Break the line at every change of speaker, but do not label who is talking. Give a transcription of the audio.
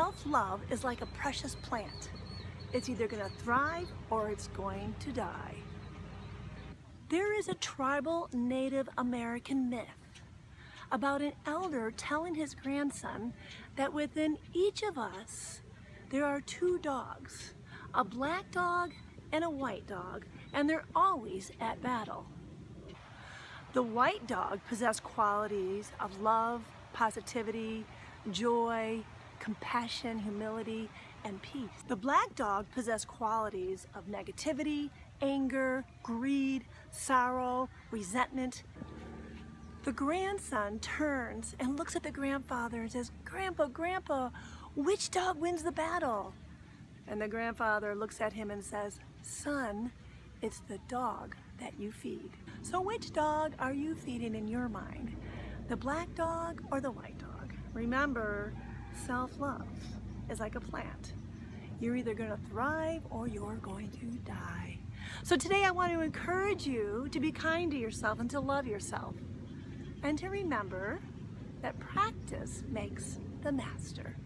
Self-love is like a precious plant. It's either going to thrive or it's going to die. There is a tribal Native American myth about an elder telling his grandson that within each of us there are two dogs, a black dog and a white dog, and they're always at battle. The white dog possessed qualities of love, positivity, joy, compassion, humility, and peace. The black dog possessed qualities of negativity, anger, greed, sorrow, resentment. The grandson turns and looks at the grandfather and says, Grandpa, Grandpa, which dog wins the battle? And the grandfather looks at him and says, Son, it's the dog that you feed. So which dog are you feeding in your mind? The black dog or the white dog? Remember, Self-love is like a plant. You're either going to thrive or you're going to die. So today I want to encourage you to be kind to yourself and to love yourself. And to remember that practice makes the master.